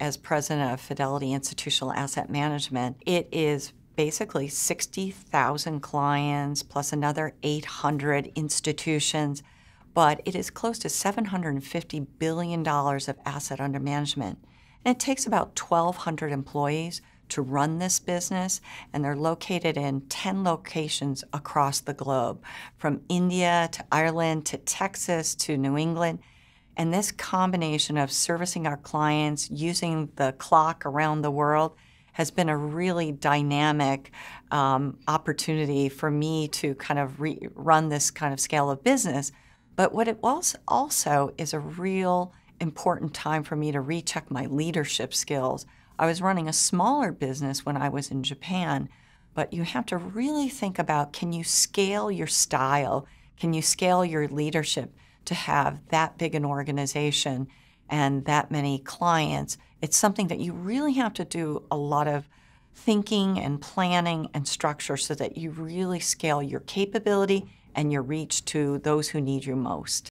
as president of Fidelity Institutional Asset Management, it is basically 60,000 clients plus another 800 institutions, but it is close to $750 billion of asset under management. And it takes about 1,200 employees to run this business, and they're located in 10 locations across the globe, from India to Ireland to Texas to New England. And this combination of servicing our clients, using the clock around the world, has been a really dynamic um, opportunity for me to kind of run this kind of scale of business. But what it was also is a real important time for me to recheck my leadership skills. I was running a smaller business when I was in Japan, but you have to really think about can you scale your style? Can you scale your leadership? to have that big an organization and that many clients. It's something that you really have to do a lot of thinking and planning and structure so that you really scale your capability and your reach to those who need you most.